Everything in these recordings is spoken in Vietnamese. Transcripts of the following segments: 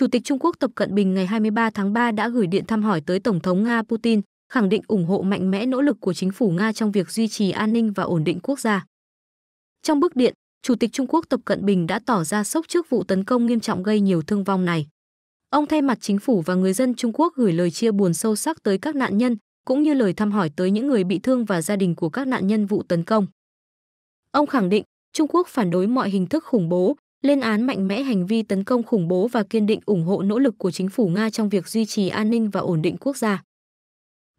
Chủ tịch Trung Quốc Tập Cận Bình ngày 23 tháng 3 đã gửi điện thăm hỏi tới Tổng thống Nga Putin, khẳng định ủng hộ mạnh mẽ nỗ lực của chính phủ Nga trong việc duy trì an ninh và ổn định quốc gia. Trong bức điện, Chủ tịch Trung Quốc Tập Cận Bình đã tỏ ra sốc trước vụ tấn công nghiêm trọng gây nhiều thương vong này. Ông thay mặt chính phủ và người dân Trung Quốc gửi lời chia buồn sâu sắc tới các nạn nhân, cũng như lời thăm hỏi tới những người bị thương và gia đình của các nạn nhân vụ tấn công. Ông khẳng định, Trung Quốc phản đối mọi hình thức khủng bố, lên án mạnh mẽ hành vi tấn công khủng bố và kiên định ủng hộ nỗ lực của chính phủ Nga trong việc duy trì an ninh và ổn định quốc gia.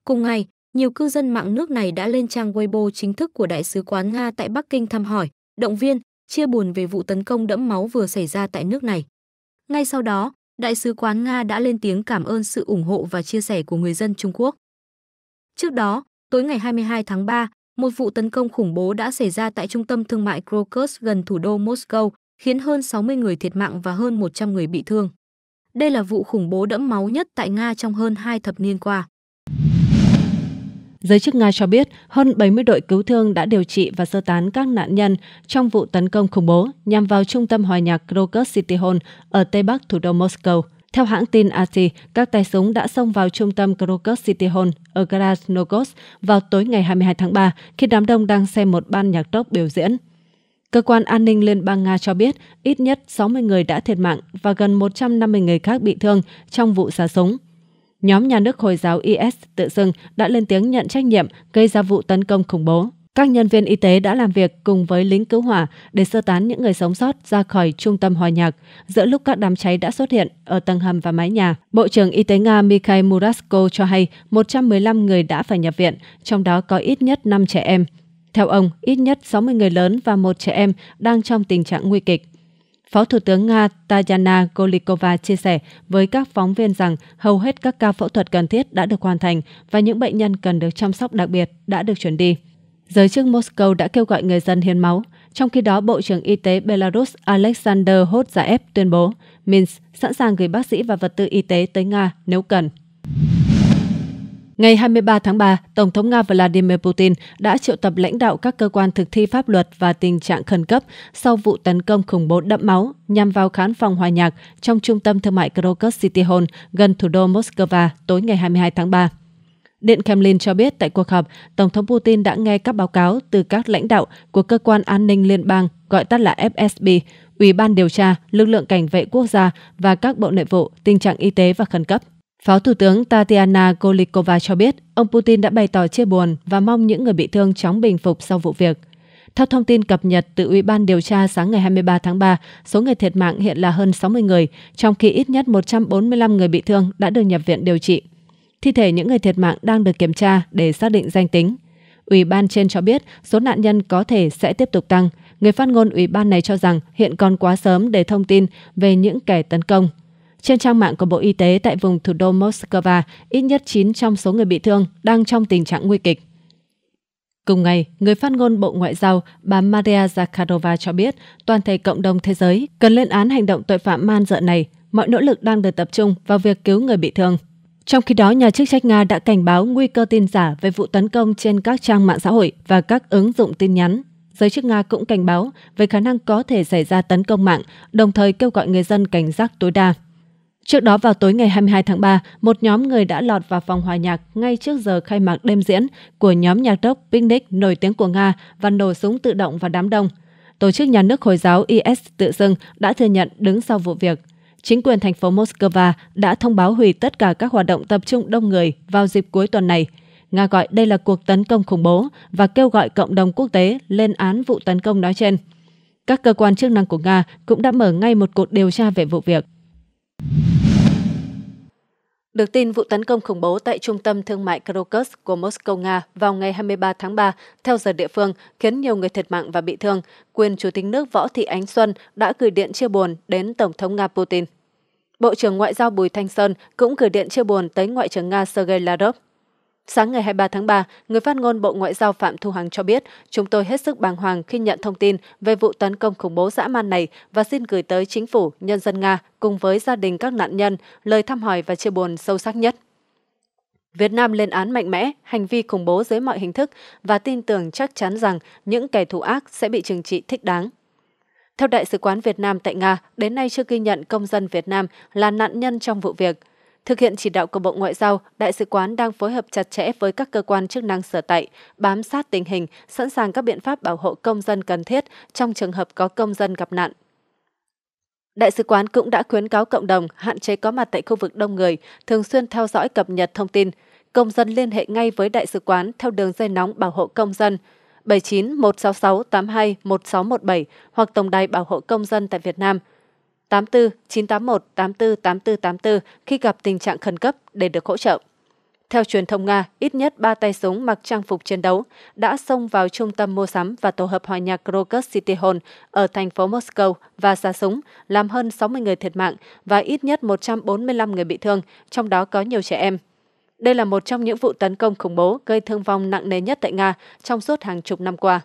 Cùng ngày, nhiều cư dân mạng nước này đã lên trang Weibo chính thức của Đại sứ quán Nga tại Bắc Kinh thăm hỏi, động viên, chia buồn về vụ tấn công đẫm máu vừa xảy ra tại nước này. Ngay sau đó, Đại sứ quán Nga đã lên tiếng cảm ơn sự ủng hộ và chia sẻ của người dân Trung Quốc. Trước đó, tối ngày 22 tháng 3, một vụ tấn công khủng bố đã xảy ra tại trung tâm thương mại Krokus gần thủ đô Moscow, khiến hơn 60 người thiệt mạng và hơn 100 người bị thương. Đây là vụ khủng bố đẫm máu nhất tại Nga trong hơn hai thập niên qua. Giới chức Nga cho biết hơn 70 đội cứu thương đã điều trị và sơ tán các nạn nhân trong vụ tấn công khủng bố nhằm vào trung tâm hòa nhạc Krokus City Hall ở Tây Bắc thủ đô Moscow. Theo hãng tin AT, các tay súng đã xông vào trung tâm Krokus City Hall ở Krasnogorsk vào tối ngày 22 tháng 3 khi đám đông đang xem một ban nhạc rock biểu diễn. Cơ quan an ninh Liên bang Nga cho biết ít nhất 60 người đã thiệt mạng và gần 150 người khác bị thương trong vụ xả súng. Nhóm nhà nước Hồi giáo IS tự xưng đã lên tiếng nhận trách nhiệm gây ra vụ tấn công khủng bố. Các nhân viên y tế đã làm việc cùng với lính cứu hỏa để sơ tán những người sống sót ra khỏi trung tâm hòa nhạc giữa lúc các đám cháy đã xuất hiện ở tầng hầm và mái nhà. Bộ trưởng Y tế Nga Mikhail Murasko cho hay 115 người đã phải nhập viện, trong đó có ít nhất 5 trẻ em. Theo ông, ít nhất 60 người lớn và một trẻ em đang trong tình trạng nguy kịch. Phó Thủ tướng Nga Tatyana Golikova chia sẻ với các phóng viên rằng hầu hết các ca phẫu thuật cần thiết đã được hoàn thành và những bệnh nhân cần được chăm sóc đặc biệt đã được chuyển đi. Giới chức Moscow đã kêu gọi người dân hiến máu. Trong khi đó, Bộ trưởng Y tế Belarus Alexander Hotzaev tuyên bố Minsk sẵn sàng gửi bác sĩ và vật tư y tế tới Nga nếu cần. Ngày 23 tháng 3, Tổng thống Nga Vladimir Putin đã triệu tập lãnh đạo các cơ quan thực thi pháp luật và tình trạng khẩn cấp sau vụ tấn công khủng bố đẫm máu nhằm vào khán phòng hòa nhạc trong trung tâm thương mại Krokus City Hall gần thủ đô Moscow tối ngày 22 tháng 3. Điện Kremlin cho biết tại cuộc họp, Tổng thống Putin đã nghe các báo cáo từ các lãnh đạo của Cơ quan An ninh Liên bang, gọi tắt là FSB, Ủy ban điều tra, lực lượng cảnh vệ quốc gia và các bộ nội vụ, tình trạng y tế và khẩn cấp. Phó Thủ tướng Tatiana Golikova cho biết ông Putin đã bày tỏ chia buồn và mong những người bị thương chóng bình phục sau vụ việc. Theo thông tin cập nhật từ Ủy ban điều tra sáng ngày 23 tháng 3, số người thiệt mạng hiện là hơn 60 người, trong khi ít nhất 145 người bị thương đã được nhập viện điều trị. Thi thể những người thiệt mạng đang được kiểm tra để xác định danh tính. Ủy ban trên cho biết số nạn nhân có thể sẽ tiếp tục tăng. Người phát ngôn ủy ban này cho rằng hiện còn quá sớm để thông tin về những kẻ tấn công trên trang mạng của Bộ Y tế tại vùng thủ đô Moscow, ít nhất 9 trong số người bị thương đang trong tình trạng nguy kịch. Cùng ngày, người phát ngôn Bộ Ngoại giao bà Maria Zakharova cho biết toàn thể cộng đồng thế giới cần lên án hành động tội phạm man dợ này. Mọi nỗ lực đang được tập trung vào việc cứu người bị thương. Trong khi đó, nhà chức trách Nga đã cảnh báo nguy cơ tin giả về vụ tấn công trên các trang mạng xã hội và các ứng dụng tin nhắn. Giới chức Nga cũng cảnh báo về khả năng có thể xảy ra tấn công mạng, đồng thời kêu gọi người dân cảnh giác tối đa. Trước đó vào tối ngày 22 tháng 3, một nhóm người đã lọt vào phòng hòa nhạc ngay trước giờ khai mạc đêm diễn của nhóm nhạc rock Picnic nổi tiếng của Nga và nổ súng tự động vào đám đông. Tổ chức nhà nước Hồi giáo IS tự xưng đã thừa nhận đứng sau vụ việc. Chính quyền thành phố Moscow đã thông báo hủy tất cả các hoạt động tập trung đông người vào dịp cuối tuần này. Nga gọi đây là cuộc tấn công khủng bố và kêu gọi cộng đồng quốc tế lên án vụ tấn công nói trên. Các cơ quan chức năng của Nga cũng đã mở ngay một cuộc điều tra về vụ việc. Được tin vụ tấn công khủng bố tại trung tâm thương mại Krokus của Moscow Nga vào ngày 23 tháng 3 theo giờ địa phương khiến nhiều người thiệt mạng và bị thương, quyền chủ tịch nước Võ Thị Ánh Xuân đã gửi điện chia buồn đến Tổng thống Nga Putin. Bộ trưởng Ngoại giao Bùi Thanh Sơn cũng gửi điện chia buồn tới Ngoại trưởng Nga Sergei Lavrov. Sáng ngày 23 tháng 3, người phát ngôn Bộ Ngoại giao Phạm Thu Hằng cho biết, chúng tôi hết sức bàng hoàng khi nhận thông tin về vụ tấn công khủng bố dã man này và xin gửi tới chính phủ, nhân dân Nga cùng với gia đình các nạn nhân lời thăm hỏi và chia buồn sâu sắc nhất. Việt Nam lên án mạnh mẽ hành vi khủng bố dưới mọi hình thức và tin tưởng chắc chắn rằng những kẻ thù ác sẽ bị trừng trị thích đáng. Theo Đại sứ quán Việt Nam tại Nga, đến nay chưa ghi nhận công dân Việt Nam là nạn nhân trong vụ việc – Thực hiện chỉ đạo của Bộ Ngoại giao, Đại sứ quán đang phối hợp chặt chẽ với các cơ quan chức năng sở tại, bám sát tình hình, sẵn sàng các biện pháp bảo hộ công dân cần thiết trong trường hợp có công dân gặp nạn. Đại sứ quán cũng đã khuyến cáo cộng đồng hạn chế có mặt tại khu vực đông người, thường xuyên theo dõi cập nhật thông tin. Công dân liên hệ ngay với Đại sứ quán theo đường dây nóng bảo hộ công dân 79 166 82 1617 hoặc Tổng đài Bảo hộ Công dân tại Việt Nam 09 84 981 84 84 84 khi gặp tình trạng khẩn cấp để được hỗ trợ. Theo truyền thông Nga, ít nhất 3 tay súng mặc trang phục chiến đấu đã xông vào trung tâm mua sắm và tổ hợp hòa nhạc Krokus City Hall ở thành phố Moscow và xả súng, làm hơn 60 người thiệt mạng và ít nhất 145 người bị thương, trong đó có nhiều trẻ em. Đây là một trong những vụ tấn công khủng bố gây thương vong nặng nề nhất tại Nga trong suốt hàng chục năm qua.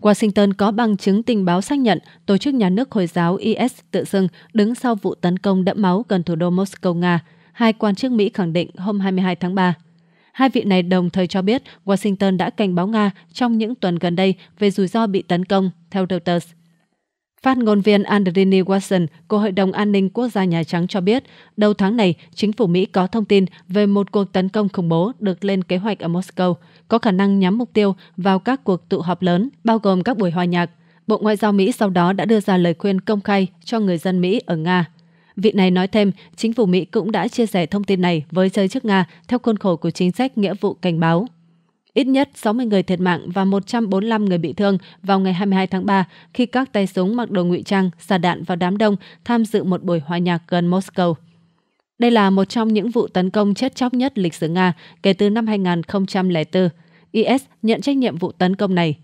Washington có bằng chứng tình báo xác nhận tổ chức nhà nước Hồi giáo IS tự xưng đứng sau vụ tấn công đẫm máu gần thủ đô Moscow, Nga. Hai quan chức Mỹ khẳng định hôm 22 tháng 3. Hai vị này đồng thời cho biết Washington đã cảnh báo Nga trong những tuần gần đây về rủi ro bị tấn công, theo Reuters. Phát ngôn viên Andrini Watson của Hội đồng An ninh Quốc gia Nhà Trắng cho biết, đầu tháng này, chính phủ Mỹ có thông tin về một cuộc tấn công khủng bố được lên kế hoạch ở Moscow, có khả năng nhắm mục tiêu vào các cuộc tụ họp lớn, bao gồm các buổi hòa nhạc. Bộ Ngoại giao Mỹ sau đó đã đưa ra lời khuyên công khai cho người dân Mỹ ở Nga. Vị này nói thêm, chính phủ Mỹ cũng đã chia sẻ thông tin này với giới chức Nga theo khuôn khổ của chính sách nghĩa vụ cảnh báo. Ít nhất 60 người thiệt mạng và 145 người bị thương vào ngày 22 tháng 3 khi các tay súng mặc đồ ngụy trang xả đạn vào đám đông tham dự một buổi hòa nhạc gần Moscow. Đây là một trong những vụ tấn công chết chóc nhất lịch sử Nga kể từ năm 2004. IS nhận trách nhiệm vụ tấn công này.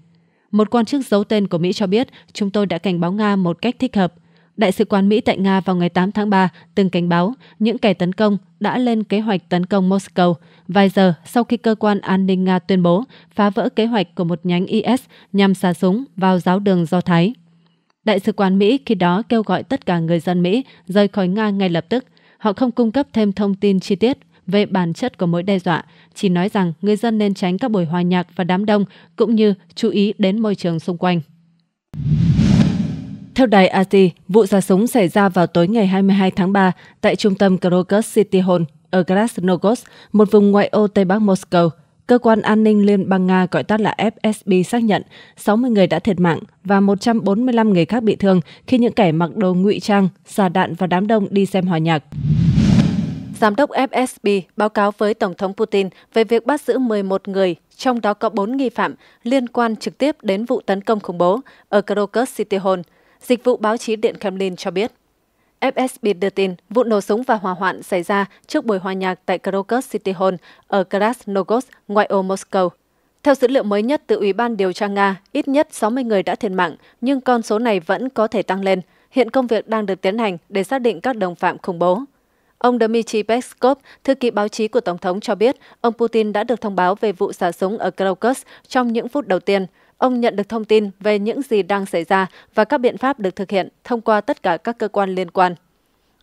Một quan chức giấu tên của Mỹ cho biết chúng tôi đã cảnh báo Nga một cách thích hợp – Đại sứ quán Mỹ tại Nga vào ngày 8 tháng 3 từng cảnh báo những kẻ tấn công đã lên kế hoạch tấn công Moscow vài giờ sau khi cơ quan an ninh Nga tuyên bố phá vỡ kế hoạch của một nhánh IS nhằm xả súng vào giáo đường Do Thái. Đại sứ quán Mỹ khi đó kêu gọi tất cả người dân Mỹ rời khỏi Nga ngay lập tức. Họ không cung cấp thêm thông tin chi tiết về bản chất của mối đe dọa, chỉ nói rằng người dân nên tránh các buổi hòa nhạc và đám đông cũng như chú ý đến môi trường xung quanh. Theo đài AT, vụ xả súng xảy ra vào tối ngày 22 tháng 3 tại trung tâm Krokus City Hall ở Krasnogorsk, một vùng ngoại ô Tây Bắc Moscow. Cơ quan an ninh Liên bang Nga gọi tắt là FSB xác nhận 60 người đã thiệt mạng và 145 người khác bị thương khi những kẻ mặc đồ ngụy trang, xả đạn và đám đông đi xem hòa nhạc. Giám đốc FSB báo cáo với Tổng thống Putin về việc bắt giữ 11 người, trong đó có 4 nghi phạm liên quan trực tiếp đến vụ tấn công khủng bố ở Krakow City Hall – Dịch vụ báo chí Điện Kremlin cho biết. FSB đưa tin vụ nổ súng và hỏa hoạn xảy ra trước buổi hòa nhạc tại Krokus City Hall ở Krasnogorsk, ngoại ô Moscow. Theo dữ liệu mới nhất từ Ủy ban điều tra Nga, ít nhất 60 người đã thiệt mạng, nhưng con số này vẫn có thể tăng lên. Hiện công việc đang được tiến hành để xác định các đồng phạm khủng bố. Ông Dmitry Peskov, thư ký báo chí của Tổng thống cho biết ông Putin đã được thông báo về vụ xả súng ở Krokus trong những phút đầu tiên. Ông nhận được thông tin về những gì đang xảy ra và các biện pháp được thực hiện thông qua tất cả các cơ quan liên quan.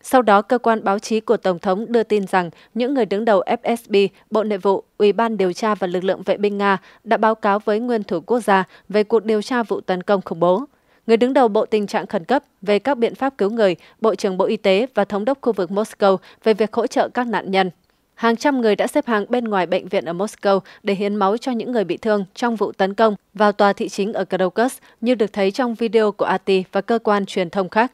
Sau đó, cơ quan báo chí của Tổng thống đưa tin rằng những người đứng đầu FSB, Bộ Nội vụ, Ủy ban điều tra và lực lượng vệ binh Nga đã báo cáo với nguyên thủ quốc gia về cuộc điều tra vụ tấn công khủng bố. Người đứng đầu Bộ Tình trạng Khẩn cấp về các biện pháp cứu người, Bộ trưởng Bộ Y tế và Thống đốc khu vực Moscow về việc hỗ trợ các nạn nhân. Hàng trăm người đã xếp hàng bên ngoài bệnh viện ở Moscow để hiến máu cho những người bị thương trong vụ tấn công vào tòa thị chính ở Krokus như được thấy trong video của AT và cơ quan truyền thông khác.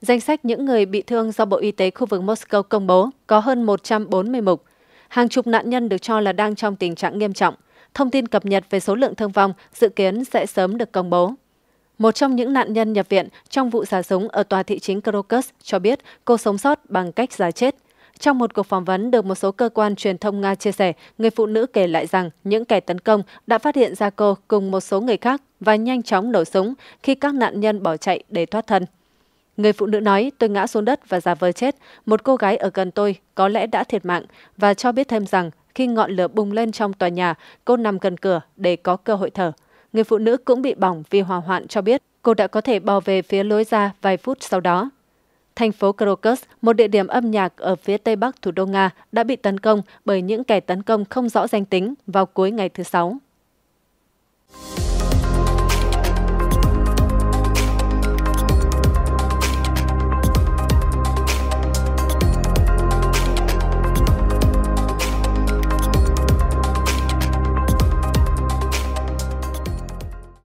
Danh sách những người bị thương do Bộ Y tế khu vực Moscow công bố có hơn 140 mục. Hàng chục nạn nhân được cho là đang trong tình trạng nghiêm trọng. Thông tin cập nhật về số lượng thương vong dự kiến sẽ sớm được công bố. Một trong những nạn nhân nhập viện trong vụ xả súng ở tòa thị chính Krokus cho biết cô sống sót bằng cách giả chết – trong một cuộc phỏng vấn được một số cơ quan truyền thông Nga chia sẻ, người phụ nữ kể lại rằng những kẻ tấn công đã phát hiện ra cô cùng một số người khác và nhanh chóng nổ súng khi các nạn nhân bỏ chạy để thoát thân. Người phụ nữ nói, tôi ngã xuống đất và giả vờ chết. Một cô gái ở gần tôi có lẽ đã thiệt mạng và cho biết thêm rằng khi ngọn lửa bùng lên trong tòa nhà, cô nằm gần cửa để có cơ hội thở. Người phụ nữ cũng bị bỏng vì hỏa hoạn cho biết cô đã có thể bò về phía lối ra vài phút sau đó. Thành phố Crocus, một địa điểm âm nhạc ở phía tây bắc thủ đô Nga, đã bị tấn công bởi những kẻ tấn công không rõ danh tính vào cuối ngày thứ Sáu.